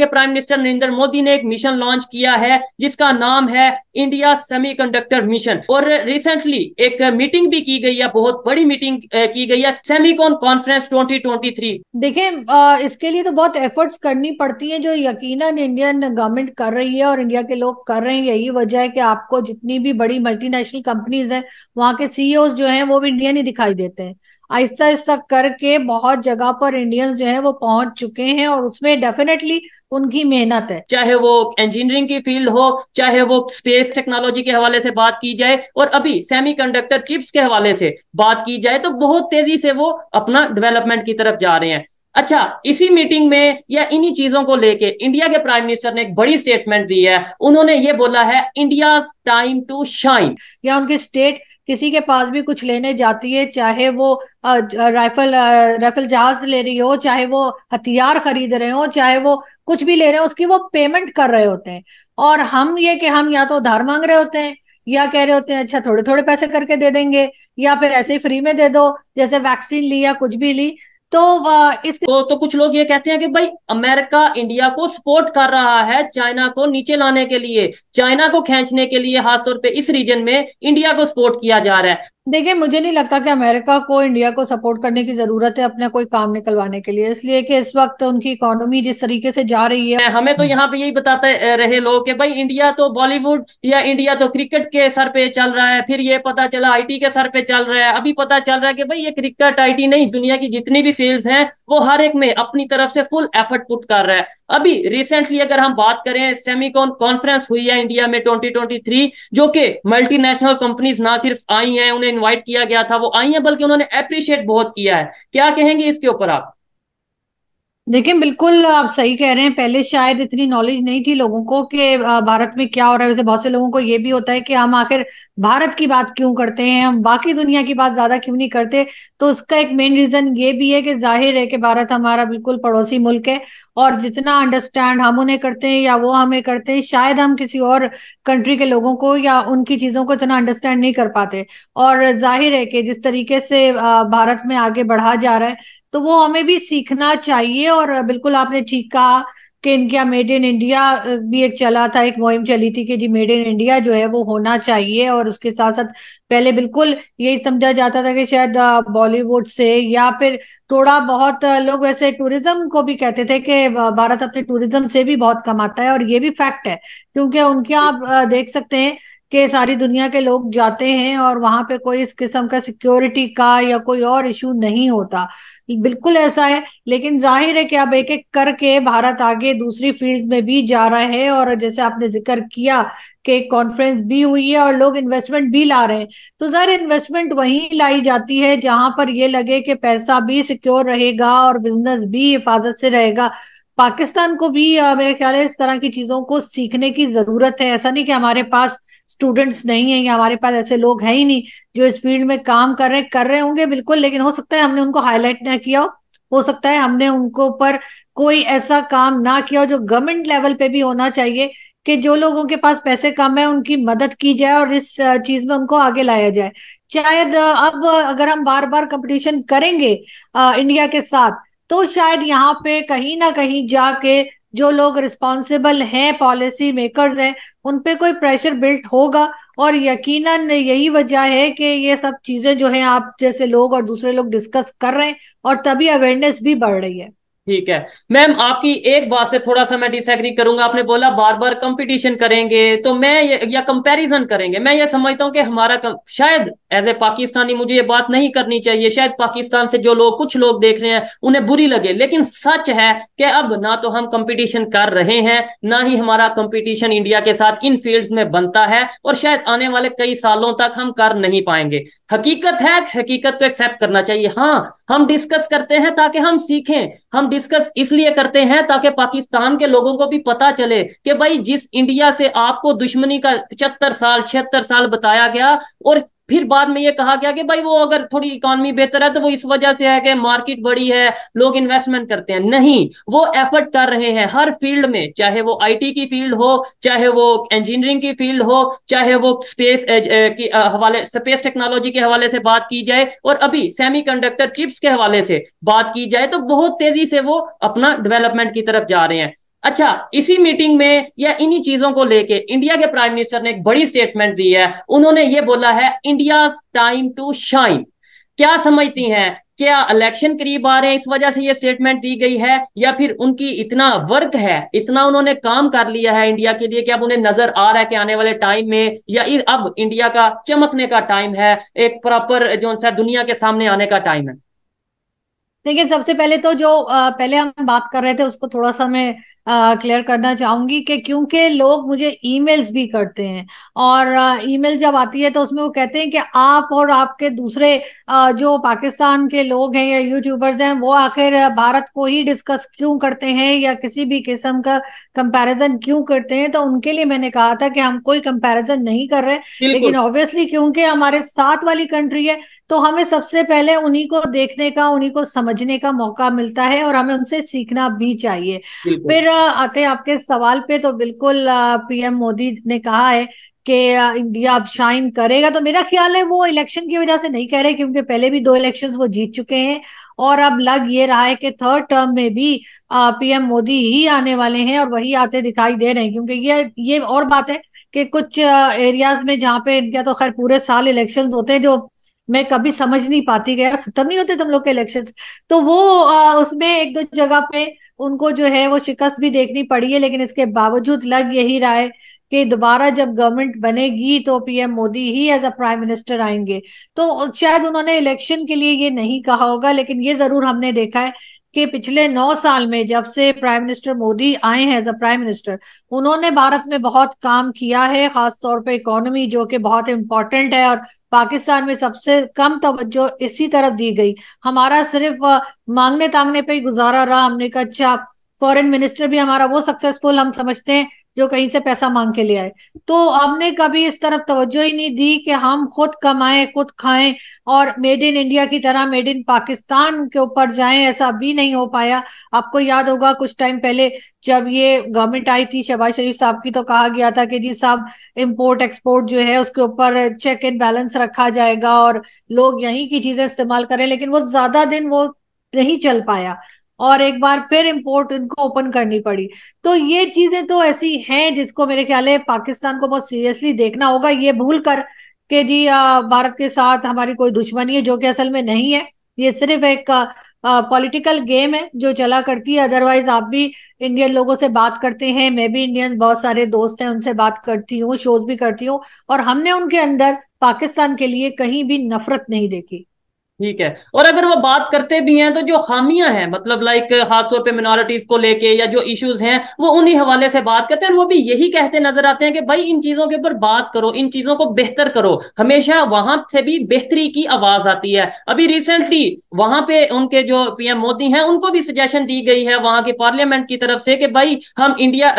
के prime minister Narendra Modi ने एक मिशन लॉन्च किया है जिसका नाम है इंडिया सेमीकंडक्टर मिशन और रिसेंटली एक मीटिंग भी की गई है बहुत बड़ी मीटिंग की गई है सेमीकॉन कॉन्फ्रेंस 2023 देखिए इसके लिए तो बहुत एफर्ट्स करनी पड़ती है जो यकीनन इंडियन गवर्नमेंट कर रही है और इंडिया के लोग कर रहे हैं यही वजह है कि आपको जितनी भी बड़ी मल्टीनेशनल कंपनीज है वहां के सीईओ जो है वो भी इंडिया नहीं दिखाई देते हैं आहिस्ता आहिस्ता करके बहुत जगह पर इंडियंस जो है वो पहुंच चुके हैं और उसमें डेफिनेटली उनकी मेहनत है चाहे वो इंजीनियरिंग की फील्ड हो चाहे वो स्पेस टेक्नोलॉजी के हवाले से बात की जाए और अभी सेमीकंडक्टर चिप्स के हवाले से बात की जाए तो बहुत तेजी से वो अपना डेवलपमेंट की तरफ जा रहे हैं अच्छा इसी मीटिंग में या इन्हीं चीजों को लेके इंडिया के प्राइम मिनिस्टर ने एक बड़ी स्टेटमेंट दी है उन्होंने ये बोला है इंडिया टाइम टू शाइन या उनके स्टेट किसी के पास भी कुछ लेने जाती है चाहे वो राइफल राइफल जहाज ले रही हो चाहे वो हथियार खरीद रहे हो चाहे वो कुछ भी ले रहे हो उसकी वो पेमेंट कर रहे होते हैं और हम ये कि हम या तो उधार मांग रहे होते हैं या कह रहे होते हैं अच्छा थोड़े थोड़े पैसे करके दे देंगे या फिर ऐसे ही फ्री में दे दो जैसे वैक्सीन ली या कुछ भी ली तो इस तो, तो कुछ लोग ये कहते हैं कि भाई अमेरिका इंडिया को सपोर्ट कर रहा है चाइना को नीचे लाने के लिए चाइना को खेचने के लिए खासतौर पे इस रीजन में इंडिया को सपोर्ट किया जा रहा है देखिए मुझे नहीं लगता कि अमेरिका को इंडिया को सपोर्ट करने की जरूरत है अपना कोई काम निकलवाने के लिए इसलिए कि इस वक्त उनकी इकोनॉमी जिस तरीके से जा रही है हमें तो यहाँ पे यही बताते रहे लोग कि भाई इंडिया तो बॉलीवुड या इंडिया तो क्रिकेट के सर पे चल रहा है फिर ये पता चला आईटी के सर पे चल रहा है अभी पता चल रहा है कि भाई ये क्रिकेट आईटी नहीं दुनिया की जितनी भी फील्ड्स हैं वो हर एक में अपनी तरफ से फुल एफर्ट पुट कर रहा है अभी रिसेंटली अगर हम बात करें सेमीकॉन कॉन्फ्रेंस हुई है इंडिया में 2023 जो कि मल्टीनेशनल कंपनीज ना सिर्फ आई हैं उन्हें इनवाइट किया गया था वो आई हैं बल्कि उन्होंने अप्रिशिएट बहुत किया है क्या कहेंगे इसके ऊपर आप देखिए बिल्कुल आप सही कह रहे हैं पहले शायद इतनी नॉलेज नहीं थी लोगों को कि भारत में क्या हो रहा है वैसे बहुत से लोगों को ये भी होता है कि हम आखिर भारत की बात क्यों करते हैं हम बाकी दुनिया की बात ज्यादा क्यों नहीं करते तो उसका एक मेन रीजन ये भी है कि जाहिर है कि भारत हमारा बिल्कुल पड़ोसी मुल्क है और जितना अंडरस्टैंड हम उन्हें करते हैं या वो हमें करते हैं शायद हम किसी और कंट्री के लोगों को या उनकी चीजों को इतना अंडरस्टैंड नहीं कर पाते और जाहिर है कि जिस तरीके से भारत में आगे बढ़ा जा रहा है तो वो हमें भी सीखना चाहिए और बिल्कुल आपने ठीक कहा कि इनका मेड इन इंडिया भी एक चला था एक मुहिम चली थी कि जी मेड इन इंडिया जो है वो होना चाहिए और उसके साथ साथ पहले बिल्कुल यही समझा जाता था कि शायद बॉलीवुड से या फिर थोड़ा बहुत लोग वैसे टूरिज्म को भी कहते थे कि भारत अपने टूरिज्म से भी बहुत कमाता है और ये भी फैक्ट है क्योंकि उनके आप देख सकते हैं के सारी दुनिया के लोग जाते हैं और वहां पे कोई इस किस्म का सिक्योरिटी का या कोई और इशू नहीं होता बिल्कुल ऐसा है लेकिन जाहिर है कि अब एक एक करके भारत आगे दूसरी फील्ड में भी जा रहा है और जैसे आपने जिक्र किया कि एक कॉन्फ्रेंस भी हुई है और लोग इन्वेस्टमेंट भी ला रहे हैं तो जर इन्वेस्टमेंट वहीं लाई जाती है जहां पर ये लगे कि पैसा भी सिक्योर रहेगा और बिजनेस भी हिफाजत से रहेगा पाकिस्तान को भी मेरे ख्याल है इस तरह की चीजों को सीखने की जरूरत है ऐसा नहीं कि हमारे पास स्टूडेंट्स नहीं है या हमारे पास ऐसे लोग हैं ही नहीं जो इस फील्ड में काम कर रहे कर रहे होंगे बिल्कुल लेकिन हो सकता है हमने उनको हाईलाइट ना किया हो हो सकता है हमने उनको पर कोई ऐसा काम ना किया जो गवर्नमेंट लेवल पे भी होना चाहिए कि जो लोगों के पास पैसे कम है उनकी मदद की जाए और इस चीज में उनको आगे लाया जाए शायद अब अगर हम बार बार कंपटीशन करेंगे इंडिया के साथ तो शायद यहाँ पे कहीं ना कहीं जाके जो लोग रिस्पॉन्सिबल हैं पॉलिसी मेकर्स हैं उन पे कोई प्रेशर बिल्ट होगा और यकीनन यही वजह है कि ये सब चीजें जो है आप जैसे लोग और दूसरे लोग डिस्कस कर रहे हैं और तभी अवेयरनेस भी बढ़ रही है ठीक है मैम आपकी एक बात से थोड़ा सा मैं डिसएग्री करूंगा आपने बोला बार बार कंपटीशन करेंगे तो मैं ये, या कंपैरिजन करेंगे मैं ये समझता हूँ कि हमारा कम, शायद एज ए पाकिस्तानी मुझे ये बात नहीं करनी चाहिए शायद पाकिस्तान से जो लोग कुछ लोग देख रहे हैं उन्हें बुरी लगे लेकिन सच है कि अब ना तो हम कंपिटिशन कर रहे हैं ना ही हमारा कंपिटिशन इंडिया के साथ इन फील्ड में बनता है और शायद आने वाले कई सालों तक हम कर नहीं पाएंगे हकीकत है हकीकत को एक्सेप्ट करना चाहिए हाँ हम डिस्कस करते हैं ताकि हम सीखें हम डिस्कस इसलिए करते हैं ताकि पाकिस्तान के लोगों को भी पता चले कि भाई जिस इंडिया से आपको दुश्मनी का पचहत्तर साल छिहत्तर साल बताया गया और फिर बाद में ये कहा गया कि भाई वो अगर थोड़ी इकोनॉमी बेहतर है तो वो इस वजह से है कि मार्केट बड़ी है लोग इन्वेस्टमेंट करते हैं नहीं वो एफर्ट कर रहे हैं हर फील्ड में चाहे वो आईटी की फील्ड हो चाहे वो इंजीनियरिंग की फील्ड हो चाहे वो स्पेस eh, eh, की eh, हवाले स्पेस टेक्नोलॉजी के हवाले से बात की जाए और अभी सेमी चिप्स के हवाले से बात की जाए तो बहुत तेजी से वो अपना डेवलपमेंट की तरफ जा रहे हैं अच्छा इसी मीटिंग में या इन्हीं चीजों को लेके इंडिया के प्राइम मिनिस्टर ने एक बड़ी स्टेटमेंट दी है उन्होंने ये बोला है इंडिया टाइम टू शाइन क्या समझती हैं क्या इलेक्शन करीब आ रहे हैं इस वजह से ये स्टेटमेंट दी गई है या फिर उनकी इतना वर्क है इतना उन्होंने काम कर लिया है इंडिया के लिए कि अब उन्हें नजर आ रहा है कि आने वाले टाइम में या अब इंडिया का चमकने का टाइम है एक प्रॉपर जो सा दुनिया के सामने आने का टाइम है देखिए सबसे पहले तो जो पहले हम बात कर रहे थे उसको थोड़ा सा मैं क्लियर करना चाहूंगी कि क्योंकि लोग मुझे ईमेल्स भी करते हैं और ईमेल जब आती है तो उसमें वो कहते हैं कि आप और आपके दूसरे जो पाकिस्तान के लोग हैं या यूट्यूबर्स हैं वो आखिर भारत को ही डिस्कस क्यों करते हैं या किसी भी किस्म का कंपैरिजन क्यों करते हैं तो उनके लिए मैंने कहा था कि हम कोई कंपेरिजन नहीं कर रहे लेकिन ऑब्वियसली क्योंकि हमारे साथ वाली कंट्री है तो हमें सबसे पहले उन्हीं को देखने का उन्हीं को समझने का मौका मिलता है और हमें उनसे सीखना भी चाहिए फिर आते हैं आपके सवाल पे तो बिल्कुल पीएम मोदी ने कहा है कि इंडिया अब शाइन करेगा तो मेरा ख्याल है वो इलेक्शन की वजह से नहीं कह रहे क्योंकि पहले भी दो इलेक्शंस वो जीत चुके हैं और अब लग ये रहा है कि थर्ड टर्म में भी पीएम मोदी ही आने वाले हैं और वही आते दिखाई दे रहे हैं क्योंकि ये ये और बात है कि कुछ एरियाज में जहाँ पे इनका तो खैर पूरे साल इलेक्शन होते हैं जो मैं कभी समझ नहीं पाती गया खत्म नहीं होते तुम लोग के इलेक्शन तो वो आ, उसमें एक दो जगह पे उनको जो है वो शिकस्त भी देखनी पड़ी है लेकिन इसके बावजूद लग यही रहा है कि दोबारा जब गवर्नमेंट बनेगी तो पीएम मोदी ही एज अ प्राइम मिनिस्टर आएंगे तो शायद उन्होंने इलेक्शन के लिए ये नहीं कहा होगा लेकिन ये जरूर हमने देखा है कि पिछले नौ साल में जब से प्राइम मिनिस्टर मोदी आए हैं एज अ प्राइम मिनिस्टर उन्होंने भारत में बहुत काम किया है खास तौर पे इकोनॉमी जो कि बहुत इम्पोर्टेंट है और पाकिस्तान में सबसे कम तवज्जो इसी तरफ दी गई हमारा सिर्फ मांगने तांगने पे ही गुजारा रहा हमने कहा अच्छा फॉरेन मिनिस्टर भी हमारा वो सक्सेसफुल हम समझते हैं जो कहीं से पैसा मांग के ले आए तो हमने कभी इस तरफ तवज्जो ही नहीं दी कि हम खुद कमाएं खुद खाएं और मेड इन इंडिया की तरह मेड इन पाकिस्तान के ऊपर जाएं ऐसा भी नहीं हो पाया आपको याद होगा कुछ टाइम पहले जब ये गवर्नमेंट आई थी शहबाज शरीफ साहब की तो कहा गया था कि जी साहब इम्पोर्ट एक्सपोर्ट जो है उसके ऊपर चेक एंड बैलेंस रखा जाएगा और लोग यहीं की चीजें इस्तेमाल करें लेकिन वो ज्यादा दिन वो नहीं चल पाया और एक बार फिर इम्पोर्ट इनको ओपन करनी पड़ी तो ये चीजें तो ऐसी हैं जिसको मेरे ख्याल है पाकिस्तान को बहुत सीरियसली देखना होगा ये भूल कर के जी भारत के साथ हमारी कोई दुश्मनी है जो कि असल में नहीं है ये सिर्फ एक पॉलिटिकल गेम है जो चला करती है अदरवाइज आप भी इंडियन लोगों से बात करते हैं मैं भी इंडियन बहुत सारे दोस्त हैं उनसे बात करती हूँ शोज भी करती हूँ और हमने उनके अंदर पाकिस्तान के लिए कहीं भी नफरत नहीं देखी ठीक है और अगर वो बात करते भी हैं तो जो खामियां हैं मतलब लाइक खासतौर पे मिनोरिटीज को लेके या जो इश्यूज हैं वो उन्हीं हवाले से बात करते हैं और वो भी यही कहते नजर आते हैं कि भाई इन चीजों के ऊपर बात करो इन चीजों को बेहतर करो हमेशा वहां से भी बेहतरी की आवाज आती है अभी रिसेंटली वहां पे उनके जो पीएम मोदी हैं उनको भी सजेशन दी गई है वहां की पार्लियामेंट की तरफ से कि भाई हम इंडिया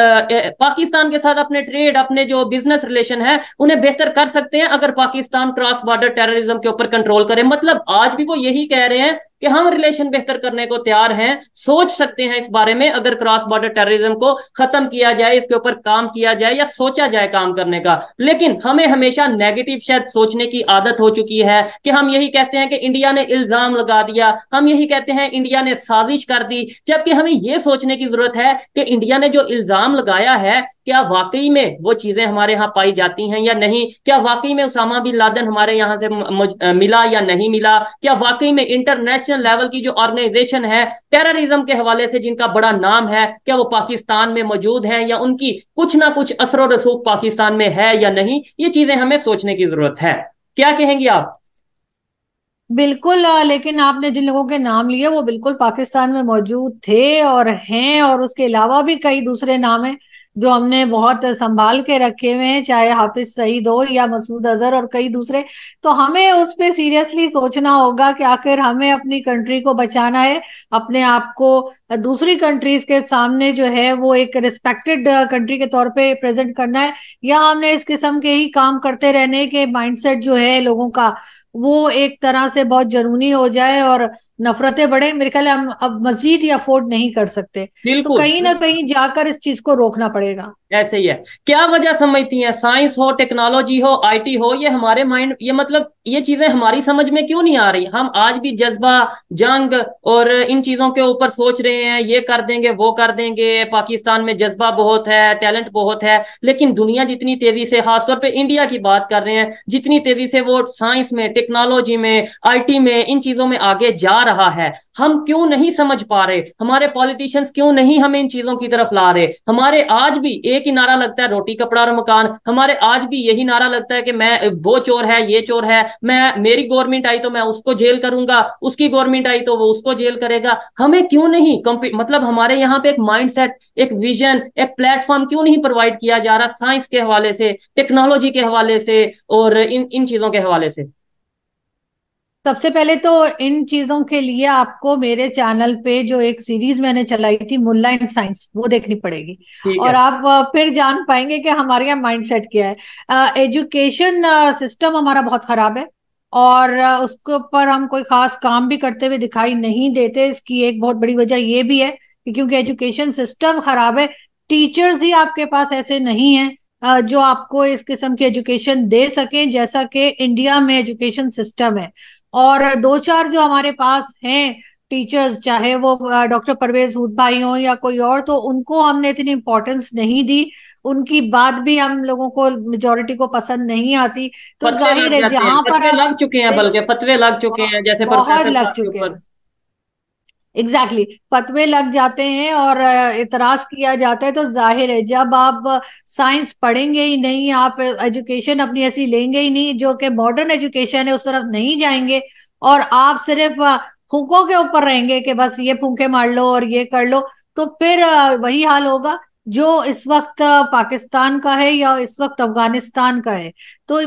पाकिस्तान के साथ अपने ट्रेड अपने जो बिजनेस रिलेशन है उन्हें बेहतर कर सकते हैं अगर पाकिस्तान क्रॉस बॉर्डर टेररिज्म के ऊपर कंट्रोल करे मतलब आज आज भी वो यही कह रहे हैं कि हम रिलेशन बेहतर करने को तैयार हैं सोच सकते हैं इस बारे में अगर क्रॉस बॉर्डर टेररिज्म को खत्म किया जाए इसके ऊपर काम किया जाए या सोचा जाए काम करने का लेकिन हमें हमेशा नेगेटिव शायद सोचने की आदत हो चुकी है कि हम यही कहते हैं कि इंडिया ने इल्जाम लगा दिया हम यही कहते हैं इंडिया ने साजिश कर दी जबकि हमें यह सोचने की जरूरत है कि इंडिया ने जो इल्जाम लगाया है क्या वाकई में वो चीजें हमारे यहाँ पाई जाती हैं या नहीं क्या वाकई में उसामा बिन लादन हमारे यहाँ से मिला या नहीं मिला क्या वाकई में इंटरनेशनल इंटरनेशनल लेवल की जो ऑर्गेनाइजेशन है टेररिज्म के हवाले से जिनका बड़ा नाम है क्या वो पाकिस्तान में मौजूद है या उनकी कुछ ना कुछ असर रसूख पाकिस्तान में है या नहीं ये चीजें हमें सोचने की जरूरत है क्या कहेंगे आप बिल्कुल लेकिन आपने जिन लोगों के नाम लिए वो बिल्कुल पाकिस्तान में मौजूद थे और हैं और उसके अलावा भी कई दूसरे नाम हैं जो हमने बहुत संभाल के रखे हुए हैं चाहे हाफिज सईद हो या मसूद अजहर और कई दूसरे तो हमें उस पर सीरियसली सोचना होगा कि आखिर हमें अपनी कंट्री को बचाना है अपने आप को दूसरी कंट्रीज के सामने जो है वो एक रिस्पेक्टेड कंट्री के तौर पे प्रेजेंट करना है या हमने इस किस्म के ही काम करते रहने के माइंडसेट जो है लोगों का वो एक तरह से बहुत जरूरी हो जाए और नफरतें बढ़े मेरे ख्याल हम अब मजीद ही अफोर्ड नहीं कर सकते तो कहीं ना कहीं जाकर इस चीज को रोकना पड़ेगा ऐसे ही है क्या वजह समझती हैं साइंस हो टेक्नोलॉजी हो आईटी हो ये हमारे माइंड ये मतलब ये चीजें हमारी समझ में क्यों नहीं आ रही हम आज भी जज्बा जंग और इन चीजों के ऊपर सोच रहे हैं ये कर देंगे वो कर देंगे पाकिस्तान में जज्बा बहुत है टैलेंट बहुत है लेकिन दुनिया जितनी तेजी से खासतौर पर इंडिया की बात कर रहे हैं जितनी तेजी से वो साइंस में टेक्नोलॉजी में आईटी में इन चीजों में आगे जा रहा है हम क्यों नहीं समझ पा रहे हमारे पॉलिटिशियंस क्यों नहीं हमें इन चीजों की तरफ ला रहे हमारे आज भी एक ही नारा लगता है रोटी कपड़ा और मकान हमारे आज भी यही नारा लगता है कि मैं वो चोर है ये चोर है मैं मेरी गवर्नमेंट आई तो मैं उसको जेल करूंगा उसकी गवर्नमेंट आई तो वो उसको जेल करेगा हमें क्यों नहीं मतलब हमारे यहाँ पे एक माइंडसेट एक विजन एक प्लेटफॉर्म क्यों नहीं प्रोवाइड किया जा रहा साइंस के हवाले से टेक्नोलॉजी के हवाले से और इन इन चीजों के हवाले से सबसे पहले तो इन चीजों के लिए आपको मेरे चैनल पे जो एक सीरीज मैंने चलाई थी मुल्ला इन साइंस वो देखनी पड़ेगी और आप फिर जान पाएंगे कि हमारे यहाँ माइंडसेट क्या है एजुकेशन सिस्टम हमारा बहुत खराब है और उसके ऊपर हम कोई खास काम भी करते हुए दिखाई नहीं देते इसकी एक बहुत बड़ी वजह ये भी है कि क्योंकि एजुकेशन सिस्टम खराब है टीचर्स ही आपके पास ऐसे नहीं है जो आपको इस किस्म की एजुकेशन दे सके जैसा कि इंडिया में एजुकेशन सिस्टम है और दो चार जो हमारे पास हैं टीचर्स चाहे वो डॉक्टर परवेज हूद भाई हो या कोई और तो उनको हमने इतनी इम्पोर्टेंस नहीं दी उनकी बात भी हम लोगों को मेजोरिटी को पसंद नहीं आती तो जाहिर है जहाँ पर लग चुके हैं बल्कि पतवे लग चुके हाँ, हैं जैसे बहुत लग चुके हैं एग्जैक्टली exactly. फतवे लग जाते हैं और इतराज किया जाता है तो जाहिर है जब आप साइंस पढ़ेंगे ही नहीं आप एजुकेशन अपनी ऐसी लेंगे ही नहीं जो कि मॉडर्न एजुकेशन है उस तरफ नहीं जाएंगे और आप सिर्फ फूकों के ऊपर रहेंगे कि बस ये फूके मार लो और ये कर लो तो फिर वही हाल होगा जो इस वक्त पाकिस्तान का है या इस वक्त अफगानिस्तान का है तो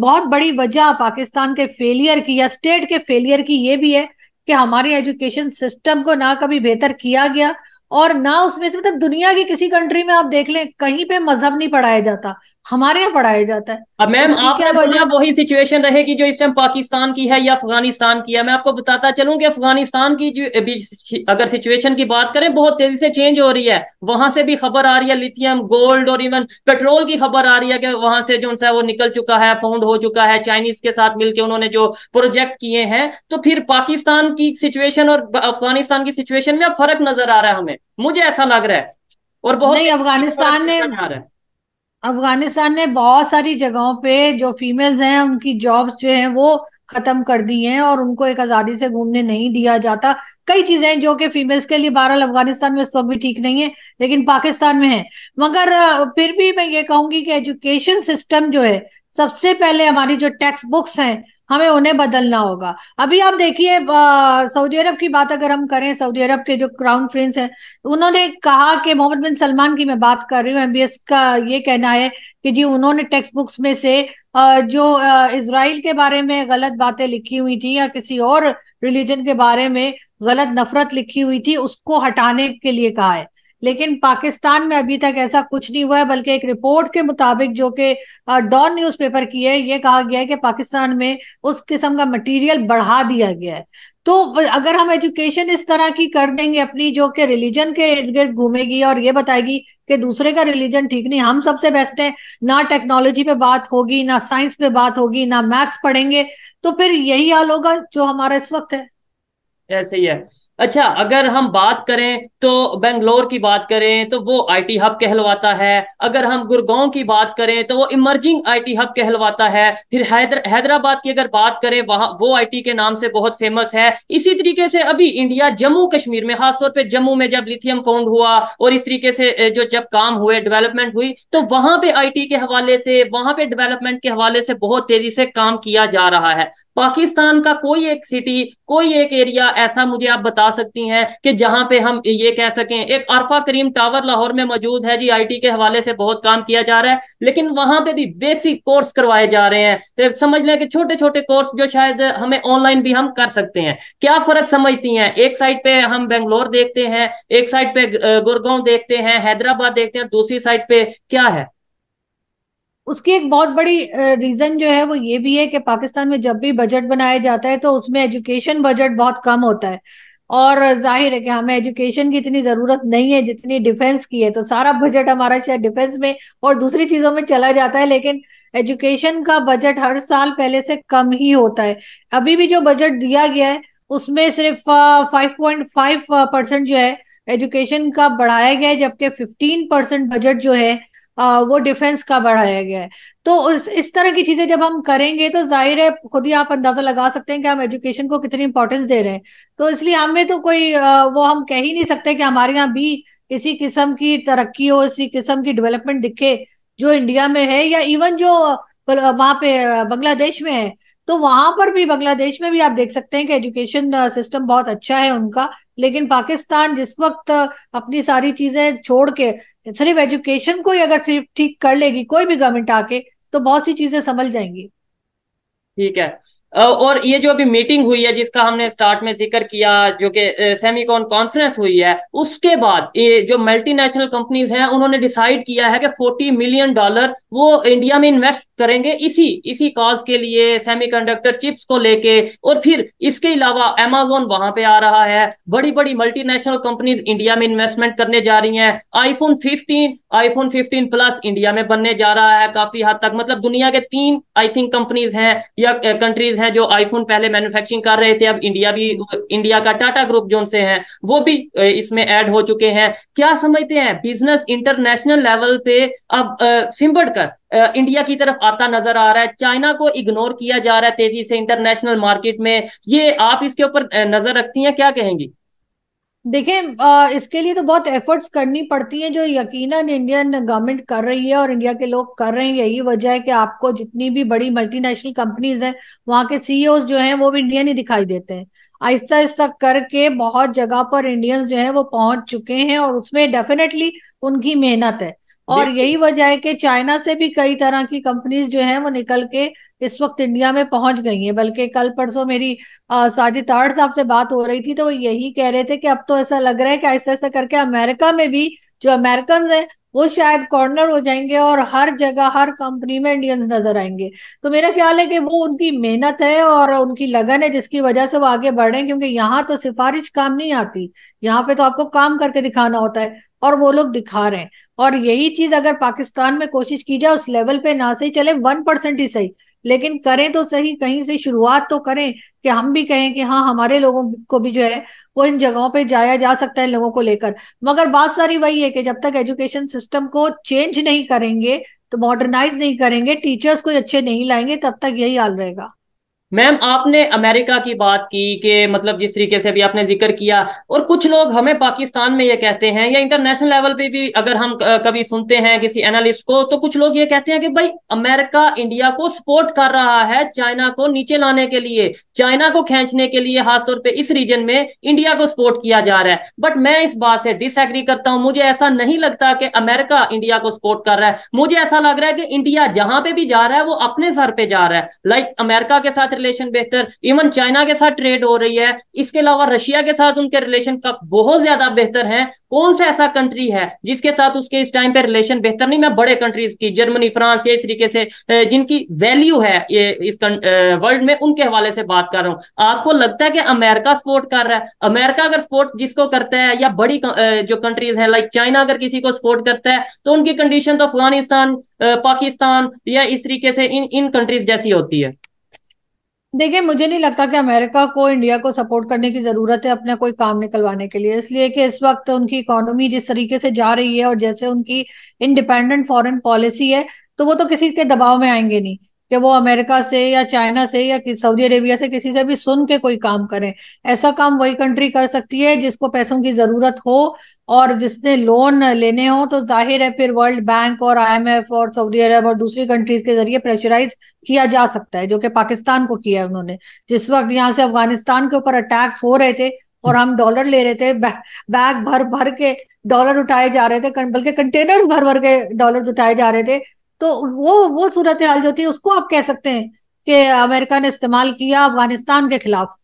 बहुत बड़ी वजह पाकिस्तान के फेलियर की या स्टेट के फेलियर की ये भी है कि हमारे एजुकेशन सिस्टम को ना कभी बेहतर किया गया और ना उसमें से मतलब दुनिया की किसी कंट्री में आप देख लें कहीं पे मजहब नहीं पढ़ाया जाता हमारे यहाँ पढ़ाया जाता है अब मैम आपका वही सिचुएशन रहेगी जो इस टाइम पाकिस्तान की है या अफगानिस्तान की है मैं आपको बताता चलूं कि अफगानिस्तान की जो अगर सिचुएशन की बात करें बहुत तेजी से चेंज हो रही है वहां से भी खबर आ रही है लिथियम गोल्ड और इवन पेट्रोल की खबर आ रही है कि वहां से जो उनसे वो निकल चुका है पाउंड हो चुका है चाइनीज के साथ मिलकर उन्होंने जो प्रोजेक्ट किए हैं तो फिर पाकिस्तान की सिचुएशन और अफगानिस्तान की सिचुएशन में अब फर्क नजर आ रहा है हमें मुझे ऐसा लग रहा है और बहुत नहीं अफगानिस्तान ने अफगानिस्तान ने बहुत सारी जगहों पे जो फीमेल्स हैं उनकी जॉब्स जो हैं वो खत्म कर दी हैं और उनको एक आजादी से घूमने नहीं दिया जाता कई चीजें जो कि फीमेल्स के लिए बहरहाल अफगानिस्तान में इस वक्त भी ठीक नहीं है लेकिन पाकिस्तान में है मगर फिर भी मैं ये कहूंगी कि एजुकेशन सिस्टम जो है सबसे पहले हमारी जो टेक्स्ट बुक्स हैं हमें उन्हें बदलना होगा अभी आप देखिए सऊदी अरब की बात अगर हम करें सऊदी अरब के जो क्राउन प्रिंस हैं उन्होंने कहा कि मोहम्मद बिन सलमान की मैं बात कर रही हूँ एमबीएस का ये कहना है कि जी उन्होंने टेक्स्ट बुक्स में से जो इसराइल के बारे में गलत बातें लिखी हुई थी या किसी और रिलीजन के बारे में गलत नफरत लिखी हुई थी उसको हटाने के लिए कहा है लेकिन पाकिस्तान में अभी तक ऐसा कुछ नहीं हुआ है बल्कि एक रिपोर्ट के मुताबिक जो कि डॉन न्यूज़पेपर की है ये कहा गया है कि पाकिस्तान में उस किस्म का मटेरियल बढ़ा दिया गया है तो अगर हम एजुकेशन इस तरह की कर देंगे अपनी जो कि रिलीजन के इर्द गिर्द घूमेगी और ये बताएगी कि दूसरे का रिलीजन ठीक नहीं हम सबसे बेस्ट है ना टेक्नोलॉजी पे बात होगी ना साइंस पे बात होगी ना मैथ्स पढ़ेंगे तो फिर यही हाल होगा जो हमारा इस वक्त है ऐसे ही है अच्छा अगर हम बात करें तो बेंगलोर की बात करें तो वो आईटी हब कहलवाता है अगर हम गुरगांव की बात करें तो वो इमर्जिंग आईटी हब कहलवाता है फिर हैदर हैदराबाद की अगर बात करें वहां वो आईटी के नाम से बहुत फेमस है इसी तरीके से अभी इंडिया जम्मू कश्मीर में खासतौर पर जम्मू में जब लिथियम फाउंड हुआ और इस तरीके से जो जब काम हुए डेवलपमेंट हुई तो वहां पर आई के हवाले से वहां पर डेवेलपमेंट के हवाले से बहुत तेजी से काम किया जा रहा है पाकिस्तान का कोई एक सिटी कोई एक एरिया ऐसा मुझे आप बता सकती हैं कि जहां पे हम ये कह सकें एक अरफा करीम टावर लाहौर में मौजूद है जी आईटी के हवाले से बहुत काम किया जा रहा है लेकिन वहां पे भी देसी कोर्स करवाए जा रहे हैं तो समझ लें कि छोटे छोटे कोर्स जो शायद हमें ऑनलाइन भी हम कर सकते हैं क्या फर्क समझती हैं एक साइड पे हम बेंगलोर देखते हैं एक साइड पे गुरगांव देखते हैं हैदराबाद देखते हैं दूसरी साइड पे क्या है उसकी एक बहुत बड़ी रीजन जो है वो ये भी है कि पाकिस्तान में जब भी बजट बनाया जाता है तो उसमें एजुकेशन बजट बहुत कम होता है और जाहिर है कि हमें एजुकेशन की इतनी जरूरत नहीं है जितनी डिफेंस की है तो सारा बजट हमारा शायद डिफेंस में और दूसरी चीजों में चला जाता है लेकिन एजुकेशन का बजट हर साल पहले से कम ही होता है अभी भी जो बजट दिया गया है उसमें सिर्फ फाइव पॉइंट फाइव परसेंट जो है एजुकेशन का बढ़ाया गया है जबकि फिफ्टीन परसेंट बजट जो है वो डिफेंस का बढ़ाया गया है तो इस, इस तरह की चीजें जब हम करेंगे तो जाहिर है खुद ही आप अंदाजा लगा सकते हैं कि हम एजुकेशन को कितनी इंपॉर्टेंस दे रहे हैं तो इसलिए हमें तो कोई वो हम कह ही नहीं सकते कि हमारे यहाँ भी इसी किस्म की तरक्की हो इसी किस्म की डेवलपमेंट दिखे जो इंडिया में है या इवन जो वहां पे बांग्लादेश में है तो वहां पर भी बांग्लादेश में भी आप देख सकते हैं कि एजुकेशन सिस्टम बहुत अच्छा है उनका लेकिन पाकिस्तान जिस वक्त अपनी सारी चीजें छोड़ के सिर्फ एजुकेशन को ही अगर सिर्फ ठीक कर लेगी कोई भी गवर्नमेंट आके तो बहुत सी चीजें संभल जाएंगी ठीक है और ये जो अभी मीटिंग हुई है जिसका हमने स्टार्ट में जिक्र किया जो कि सेमीकॉन कॉन्फ्रेंस हुई है उसके बाद ये जो मल्टीनेशनल कंपनीज हैं उन्होंने डिसाइड किया है कि 40 मिलियन डॉलर वो इंडिया में इन्वेस्ट करेंगे इसी इसी कॉज के लिए सेमीकंडक्टर चिप्स को लेके और फिर इसके अलावा एमेजोन वहां पे आ रहा है बड़ी बड़ी मल्टीनेशनल कंपनीज इंडिया में इन्वेस्टमेंट करने जा रही हैं आईफोन 15 आईफोन 15 प्लस इंडिया में बनने जा रहा है काफी हद तक मतलब दुनिया के तीन आई थिंक कंपनीज हैं या कंट्रीज हैं हैं जो आईफोन पहले मैन्युफैक्चरिंग कर रहे थे अब इंडिया भी इंडिया का टाटा ग्रुप जो उनसे है वो भी इसमें ऐड हो चुके हैं क्या समझते हैं बिजनेस इंटरनेशनल लेवल पे अब सिमट कर इंडिया की तरफ आता नजर आ रहा है चाइना को इग्नोर किया जा रहा है तेजी से इंटरनेशनल मार्केट में ये आप इसके ऊपर नजर रखती हैं क्या कहेंगी देखें इसके लिए तो बहुत एफर्ट्स करनी पड़ती है जो यकीनन इंडियन गवर्नमेंट कर रही है और इंडिया के लोग कर रहे हैं यही वजह है कि आपको जितनी भी बड़ी मल्टीनेशनल कंपनीज हैं वहां के सीईओ जो हैं वो भी इंडियन ही दिखाई देते हैं आहिस्ता आहिस्ता करके बहुत जगह पर इंडियंस जो है वो पहुंच चुके हैं और उसमें डेफिनेटली उनकी मेहनत है और यही वजह है कि चाइना से भी कई तरह की कंपनीज जो है वो निकल के इस वक्त इंडिया में पहुंच गई है बल्कि कल परसों मेरी साजिद ताड़ साहब से बात हो रही थी तो वो यही कह रहे थे कि अब तो ऐसा लग रहा है कि ऐसा ऐसा करके अमेरिका में भी जो अमेरिकन है वो शायद कॉर्नर हो जाएंगे और हर जगह हर कंपनी में इंडियंस नजर आएंगे तो मेरा ख्याल है कि वो उनकी मेहनत है और उनकी लगन है जिसकी वजह से वो आगे बढ़ रहे हैं क्योंकि यहाँ तो सिफारिश काम नहीं आती यहाँ पे तो आपको काम करके दिखाना होता है और वो लोग दिखा रहे हैं और यही चीज अगर पाकिस्तान में कोशिश की जाए उस लेवल पे ना सही चले वन परसेंट ही सही लेकिन करें तो सही कहीं से शुरुआत तो करें कि हम भी कहें कि हाँ हमारे लोगों को भी जो है वो इन जगहों पे जाया जा सकता है लोगों को लेकर मगर बात सारी वही है कि जब तक एजुकेशन सिस्टम को चेंज नहीं करेंगे तो मॉडर्नाइज नहीं करेंगे टीचर्स को अच्छे नहीं लाएंगे तब तक यही हाल रहेगा मैम आपने अमेरिका की बात की कि मतलब जिस तरीके से भी आपने जिक्र किया और कुछ लोग हमें पाकिस्तान में ये कहते हैं या इंटरनेशनल लेवल पे भी अगर हम कभी सुनते हैं किसी एनालिस्ट को तो कुछ लोग ये कहते हैं कि भाई अमेरिका इंडिया को सपोर्ट कर रहा है चाइना को नीचे लाने के लिए चाइना को खींचने के लिए खासतौर पर इस रीजन में इंडिया को सपोर्ट किया जा रहा है बट मैं इस बात से डिसग्री करता हूं मुझे ऐसा नहीं लगता कि अमेरिका इंडिया को सपोर्ट कर रहा है मुझे ऐसा लग रहा है कि इंडिया जहां पे भी जा रहा है वो अपने सर पे जा रहा है लाइक अमेरिका के साथ रिलेशन बेहतर इवन चाइना के साथ ट्रेड हो रही है इसके अलावा रशिया के साथ उनके रिलेशन का बहुत ज्यादा बेहतर है कौन सा ऐसा कंट्री है जिसके साथ उसके इस टाइम पे रिलेशन बेहतर नहीं मैं बड़े कंट्रीज की जर्मनी फ्रांस या इस तरीके से जिनकी वैल्यू है ये इस वर्ल्ड में उनके हवाले से बात कर रहा हूँ आपको लगता है कि अमेरिका सपोर्ट कर रहा है अमेरिका अगर सपोर्ट जिसको करता है या बड़ी जो कंट्रीज है लाइक चाइना अगर किसी को सपोर्ट करता है तो उनकी कंडीशन तो अफगानिस्तान पाकिस्तान या इस तरीके से इन इन कंट्रीज जैसी होती है देखिए मुझे नहीं लगता कि अमेरिका को इंडिया को सपोर्ट करने की जरूरत है अपना कोई काम निकलवाने के लिए इसलिए कि इस वक्त उनकी इकोनॉमी जिस तरीके से जा रही है और जैसे उनकी इंडिपेंडेंट फॉरेन पॉलिसी है तो वो तो किसी के दबाव में आएंगे नहीं कि वो अमेरिका से या चाइना से या सऊदी अरेबिया से किसी से भी सुन के कोई काम करें ऐसा काम वही कंट्री कर सकती है जिसको पैसों की जरूरत हो और जिसने लोन लेने हो तो जाहिर है फिर वर्ल्ड बैंक और आईएमएफ और सऊदी अरब और दूसरी कंट्रीज के जरिए प्रेशराइज किया जा सकता है जो कि पाकिस्तान को किया है उन्होंने जिस वक्त यहाँ से अफगानिस्तान के ऊपर अटैक्स हो रहे थे और हम डॉलर ले रहे थे बैग भर भर के डॉलर उठाए जा रहे थे बल्कि कंटेनर्स भर भर के डॉलर उठाए जा रहे थे तो वो वो सूरत हाल जो थी उसको आप कह सकते हैं कि अमेरिका ने इस्तेमाल किया अफगानिस्तान के खिलाफ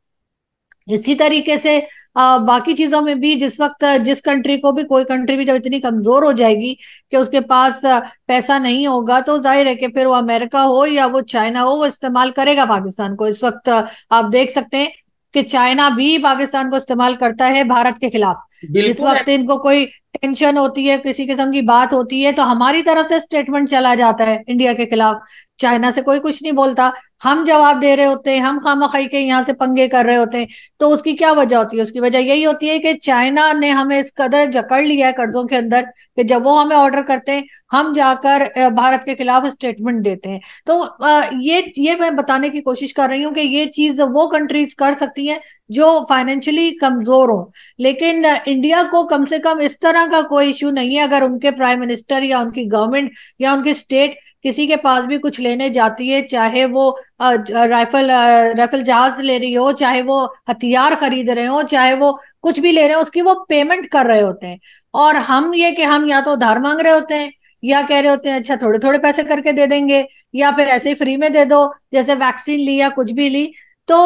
इसी तरीके से आ, बाकी चीजों में भी जिस वक्त जिस कंट्री को भी कोई कंट्री भी जब इतनी कमजोर हो जाएगी कि उसके पास पैसा नहीं होगा तो जाहिर है कि फिर वो अमेरिका हो या वो चाइना हो वो इस्तेमाल करेगा पाकिस्तान को इस वक्त आप देख सकते हैं कि चाइना भी पाकिस्तान को इस्तेमाल करता है भारत के खिलाफ जिस वक्त इनको कोई टेंशन होती है किसी किस्म की बात होती है तो हमारी तरफ से स्टेटमेंट चला जाता है इंडिया के खिलाफ चाइना से कोई कुछ नहीं बोलता हम जवाब दे रहे होते हैं हम खामा खाई के यहाँ से पंगे कर रहे होते हैं तो उसकी क्या वजह होती है उसकी वजह यही होती है कि चाइना ने हमें इस कदर जकड़ लिया है कर्जों के अंदर कि जब वो हमें ऑर्डर करते हैं हम जाकर भारत के खिलाफ स्टेटमेंट देते हैं तो ये ये मैं बताने की कोशिश कर रही हूँ कि ये चीज वो कंट्रीज कर सकती है जो फाइनेंशियली कमजोर हो लेकिन इंडिया को कम से कम इस तरह का कोई इशू नहीं है अगर उनके प्राइम मिनिस्टर या उनकी गवर्नमेंट या उनकी स्टेट किसी के पास भी कुछ लेने जाती है चाहे वो राइफल राइफल जहाज ले रही हो चाहे वो हथियार खरीद रहे हो चाहे वो कुछ भी ले रहे हो उसकी वो पेमेंट कर रहे होते हैं और हम ये कि हम या तो उधार मांग रहे होते हैं या कह रहे होते हैं अच्छा थोड़े थोड़े पैसे करके दे देंगे या फिर ऐसे ही फ्री में दे दो जैसे वैक्सीन ली या कुछ भी ली तो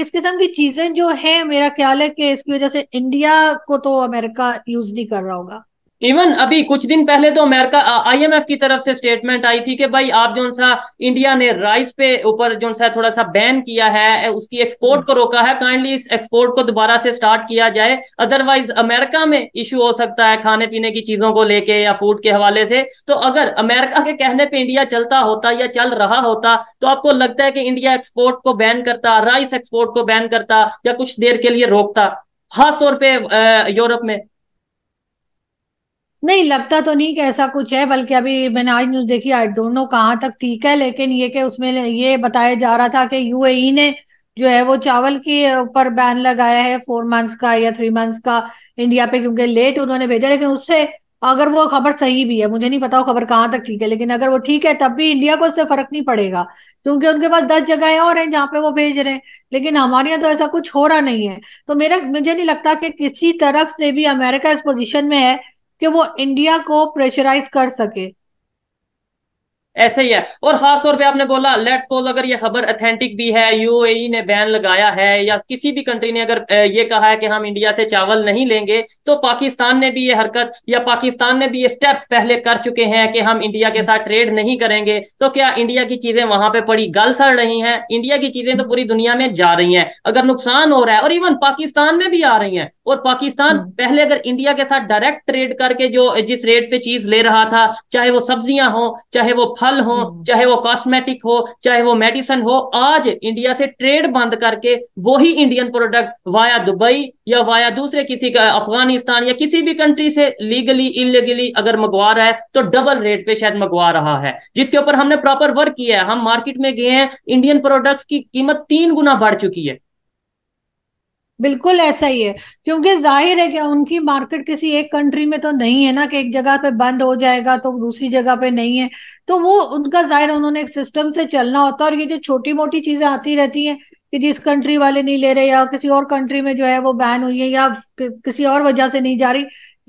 इस किस्म की चीजें जो है मेरा ख्याल है कि इसकी वजह से इंडिया को तो अमेरिका यूज नहीं कर रहा होगा इवन अभी कुछ दिन पहले तो अमेरिका आईएमएफ की तरफ से स्टेटमेंट आई थी कि भाई आप जो सा इंडिया ने राइस पे ऊपर जो सा थोड़ा सा बैन किया है उसकी एक्सपोर्ट को रोका है काइंडली इस एक्सपोर्ट को दोबारा से स्टार्ट किया जाए अदरवाइज अमेरिका में इशू हो सकता है खाने पीने की चीजों को लेके या फूड के हवाले से तो अगर अमेरिका के कहने पर इंडिया चलता होता या चल रहा होता तो आपको लगता है कि इंडिया एक्सपोर्ट को बैन करता राइस एक्सपोर्ट को बैन करता या कुछ देर के लिए रोकता खासतौर पर यूरोप में नहीं लगता तो नहीं कि ऐसा कुछ है बल्कि अभी मैंने आज न्यूज देखी आई डोंट नो कहाँ तक ठीक है लेकिन ये कि उसमें ये बताया जा रहा था कि यूएई e ने जो है वो चावल के ऊपर बैन लगाया है फोर मंथ्स का या थ्री मंथ्स का इंडिया पे क्योंकि लेट उन्होंने भेजा लेकिन उससे अगर वो खबर सही भी है मुझे नहीं पता वो खबर कहाँ तक ठीक है लेकिन अगर वो ठीक है तब भी इंडिया को उससे फर्क नहीं पड़ेगा क्योंकि उनके पास दस जगह और हैं जहाँ पे वो भेज रहे हैं लेकिन हमारे यहाँ तो ऐसा कुछ हो रहा नहीं है तो मेरा मुझे नहीं लगता कि किसी तरफ से भी अमेरिका इस पोजिशन में है कि वो इंडिया को प्रेशराइज कर सके ऐसे ही है और खास तौर पे आपने बोला लेट्स सपोज अगर ये खबर अथेंटिक भी है यूएई e ने बैन लगाया है या किसी भी कंट्री ने अगर ये कहा है कि हम इंडिया से चावल नहीं लेंगे तो पाकिस्तान ने भी ये हरकत या पाकिस्तान ने भी ये स्टेप पहले कर चुके हैं कि हम इंडिया के साथ ट्रेड नहीं करेंगे तो क्या इंडिया की चीजें वहां पर पड़ी गल सड़ रही है इंडिया की चीजें तो पूरी दुनिया में जा रही है अगर नुकसान हो रहा है और इवन पाकिस्तान में भी आ रही है और पाकिस्तान हम्म। पहले अगर इंडिया के साथ डायरेक्ट ट्रेड करके जो जिस रेट पे चीज ले रहा था चाहे वो सब्जियां हो चाहे वो फल फल हम्म। हो चाहे वो कॉस्मेटिक हो चाहे वो मेडिसिन हो आज इंडिया से ट्रेड बंद करके वही इंडियन प्रोडक्ट वाया दुबई या वाया दूसरे किसी का अफगानिस्तान या किसी भी कंट्री से लीगली इलीगली अगर मंगवा रहा है तो डबल रेट पे शायद मंगवा रहा है जिसके ऊपर हमने प्रॉपर वर्क किया है हम मार्केट में गए हैं इंडियन प्रोडक्ट्स की कीमत तीन गुना बढ़ चुकी है बिल्कुल ऐसा ही है क्योंकि जाहिर है कि उनकी मार्केट किसी एक कंट्री में तो नहीं है ना कि एक जगह पे बंद हो जाएगा तो दूसरी जगह पे नहीं है तो वो उनका जाहिर उन्होंने एक सिस्टम से चलना होता है और ये जो छोटी मोटी चीजें आती रहती हैं कि जिस कंट्री वाले नहीं ले रहे या किसी और कंट्री में जो है वो बैन हुई है या किसी और वजह से नहीं जा रही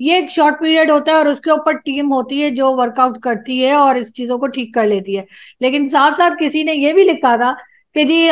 ये एक शॉर्ट पीरियड होता है और उसके ऊपर टीम होती है जो वर्कआउट करती है और इस चीजों को ठीक कर लेती है लेकिन साथ साथ किसी ने ये भी लिखा था कि जी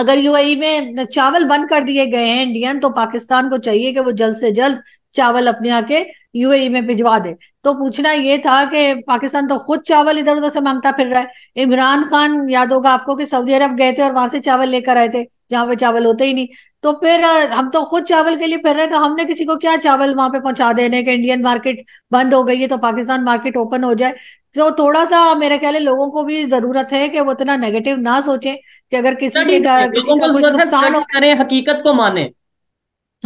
अगर यूएई में चावल बंद कर दिए गए हैं इंडियन तो पाकिस्तान को चाहिए कि वो जल्द से जल्द चावल अपने आके यूएई में भिजवा दे तो पूछना ये था कि पाकिस्तान तो खुद चावल इधर उधर से मांगता फिर रहा है इमरान खान याद होगा आपको कि सऊदी अरब गए थे और वहां से चावल लेकर आए थे जहां पे चावल होते ही नहीं तो फिर हम तो खुद चावल के लिए फिर रहे तो हमने किसी को क्या चावल वहां पे पहुंचा देने के इंडियन मार्केट बंद हो गई है तो पाकिस्तान मार्केट ओपन हो जाए तो थोड़ा सा मेरा ख्याल है लोगों को भी जरूरत है कि वो इतना नेगेटिव ना सोचे कि अगर किसी के किसी का कुछ नुकसान हो करें हकीकत को माने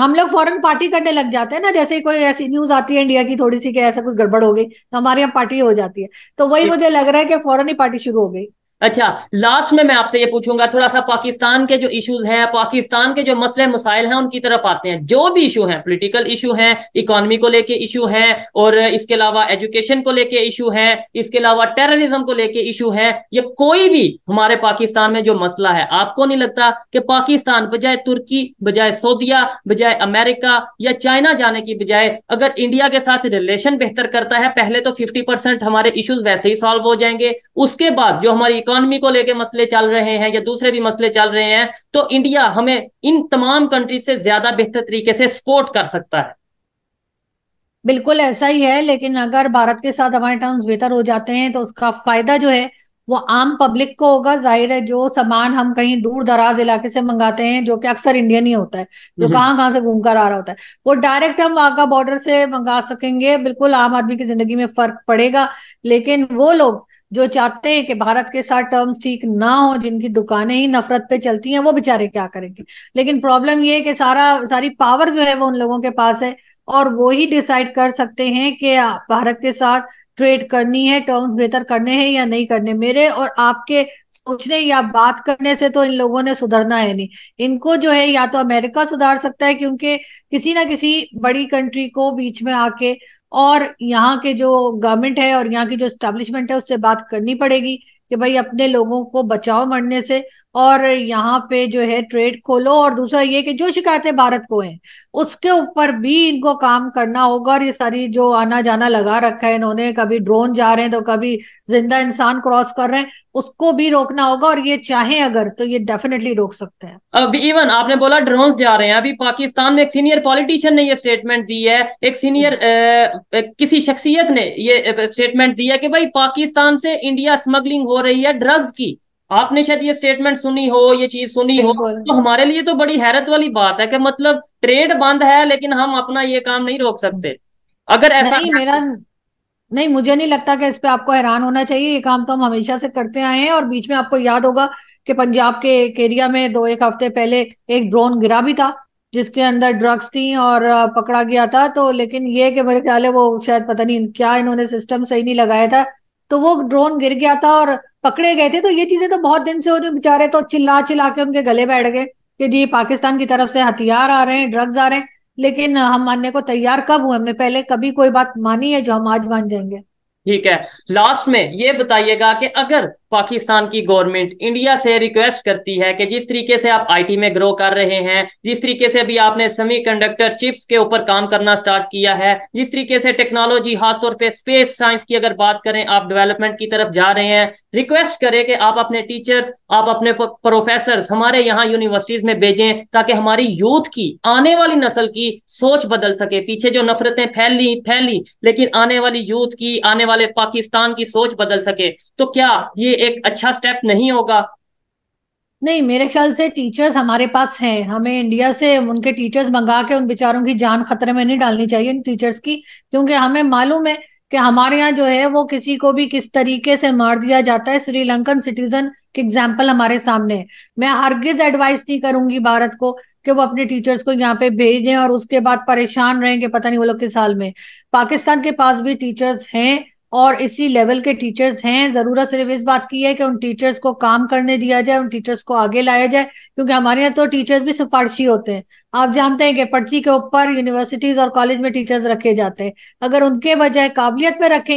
हम लोग फॉरन पार्टी करने लग जाते हैं ना जैसे कोई ऐसी न्यूज आती है इंडिया की थोड़ी सी कि ऐसा कुछ गड़बड़ हो गई तो हमारे यहाँ पार्टी हो जाती है तो वही मुझे लग रहा है कि फॉरन ही पार्टी शुरू हो गई अच्छा लास्ट में मैं आपसे ये पूछूंगा थोड़ा सा पाकिस्तान के जो इश्यूज हैं पाकिस्तान के जो मसले मसाइल हैं उनकी तरफ आते हैं जो भी इशू हैं पॉलिटिकल इशू हैं इकोनॉमी को लेके इशू हैं और इसके अलावा एजुकेशन को लेके इशू हैं इसके अलावा टेररिज्म को लेके इशू हैं या कोई भी हमारे पाकिस्तान में जो मसला है आपको नहीं लगता कि पाकिस्तान बजाय तुर्की बजाय सऊदिया बजाय अमेरिका या चाइना जाने की बजाय अगर इंडिया के साथ रिलेशन बेहतर करता है पहले तो फिफ्टी हमारे इशूज वैसे ही सॉल्व हो जाएंगे उसके बाद जो हमारी इकोनॉमी को लेके मसले चल रहे हैं या दूसरे भी मसले चल रहे हैं तो इंडिया हमें इन तमाम कंट्री से ज्यादा बेहतर तरीके से सपोर्ट कर सकता है बिल्कुल ऐसा ही है लेकिन अगर भारत के साथ हमारे टर्म्स बेहतर हो जाते हैं तो उसका फायदा जो है वो आम पब्लिक को होगा जाहिर है जो सामान हम कहीं दूर दराज इलाके से मंगाते हैं जो कि अक्सर इंडियन ही होता है जो कहाँ कहाँ से घूम कर आ रहा होता है वो डायरेक्ट हम वहां का बॉर्डर से मंगा सकेंगे बिल्कुल आम आदमी की जिंदगी में फर्क पड़ेगा लेकिन वो लोग जो चाहते हैं कि भारत के साथ टर्म्स ठीक ना हो जिनकी दुकानें ही नफरत पे चलती हैं वो बेचारे क्या करेंगे लेकिन प्रॉब्लम ये है कि सारा सारी पावर जो है वो उन लोगों के पास है और वो ही डिसाइड कर सकते हैं कि भारत के साथ ट्रेड करनी है टर्म्स बेहतर करने हैं या नहीं करने मेरे और आपके सोचने या बात करने से तो इन लोगों ने सुधरना है नहीं इनको जो है या तो अमेरिका सुधार सकता है क्योंकि किसी ना किसी बड़ी कंट्री को बीच में आके और यहाँ के जो गवर्नमेंट है और यहाँ की जो स्टैब्लिशमेंट है उससे बात करनी पड़ेगी कि भाई अपने लोगों को बचाओ मरने से और यहाँ पे जो है ट्रेड खोलो और दूसरा ये कि जो शिकायतें भारत को हैं उसके ऊपर भी इनको काम करना होगा और ये सारी जो आना जाना लगा रखा है इन्होंने कभी ड्रोन जा रहे हैं तो कभी जिंदा इंसान क्रॉस कर रहे हैं उसको भी रोकना होगा और ये चाहे अगर तो ये डेफिनेटली रोक सकते हैं अभी इवन आपने बोला ड्रोन जा रहे हैं अभी पाकिस्तान में एक सीनियर पॉलिटिशियन ने ये स्टेटमेंट दी है एक सीनियर हम्म। किसी शख्सियत ने ये स्टेटमेंट दी है कि भाई पाकिस्तान से इंडिया स्मगलिंग हो रही है ड्रग्स की आपने शायद ये स्टेटमेंट सुनी हो ये चीज सुनी हो तो हमारे लिए तो बड़ी हैरत वाली बात है कि मतलब ट्रेड बंद है लेकिन हम अपना ये काम नहीं रोक सकते अगर ऐसा नहीं, मेरा नहीं मुझे नहीं लगता कि इस पे आपको हैरान होना चाहिए ये काम तो हम हमेशा से करते आए हैं और बीच में आपको याद होगा कि पंजाब के एक एरिया में दो एक हफ्ते पहले एक ड्रोन गिरा भी था जिसके अंदर ड्रग्स थी और पकड़ा गया था तो लेकिन ये कि मेरे ख्याल है वो शायद पता नहीं क्या इन्होंने सिस्टम सही नहीं लगाया था तो वो ड्रोन गिर गया था और पकड़े गए थे तो ये चीजें तो बहुत दिन से उन्हें बेचारे तो चिल्ला चिल्ला के उनके गले बैठ गए कि जी पाकिस्तान की तरफ से हथियार आ रहे हैं ड्रग्स आ रहे हैं लेकिन हम मानने को तैयार कब हुए हमने पहले कभी कोई बात मानी है जो हम आज मान जाएंगे ठीक है लास्ट में ये बताइएगा कि अगर पाकिस्तान की गवर्नमेंट इंडिया से रिक्वेस्ट करती है कि जिस तरीके से आप आईटी में ग्रो कर रहे हैं जिस तरीके से अभी आपने सेमीकंडक्टर चिप्स के ऊपर काम करना स्टार्ट किया है जिस तरीके से टेक्नोलॉजी खासतौर पे स्पेस साइंस की अगर बात करें आप डेवलपमेंट की तरफ जा रहे हैं रिक्वेस्ट करें कि आप अपने टीचर्स आप अपने प्रोफेसर हमारे यहाँ यूनिवर्सिटीज में भेजें ताकि हमारी यूथ की आने वाली नस्ल की सोच बदल सके पीछे जो नफरतें फैली फैली लेकिन आने वाली यूथ की आने वाले पाकिस्तान की सोच बदल सके तो क्या ये एक अच्छा स्टेप नहीं होगा नहीं मेरे ख्याल से टीचर्स हमारे पास हैं हमें इंडिया से उनके टीचर्स मंगा के उन बेचारों की जान खतरे में नहीं डालनी चाहिए उन टीचर्स की क्योंकि हमें मालूम है कि हमारे यहाँ जो है वो किसी को भी किस तरीके से मार दिया जाता है श्रीलंकन सिटीजन की एग्जाम्पल हमारे सामने है मैं हरगिज एडवाइस नहीं करूंगी भारत को कि वो अपने टीचर्स को यहाँ पे भेजें और उसके बाद परेशान रहें कि पता नहीं वो लोग किस साल में पाकिस्तान के पास भी टीचर्स हैं और इसी लेवल के टीचर्स हैं जरूरत सिर्फ इस बात की है कि उन टीचर्स को काम करने दिया जाए उन टीचर्स को आगे लाया जाए क्योंकि हमारे यहाँ तो टीचर्स भी सिफारशी होते हैं आप जानते हैं कि पर्ची के ऊपर यूनिवर्सिटीज और कॉलेज में टीचर्स रखे जाते हैं अगर उनके बजाय काबिलियत में रखेंगे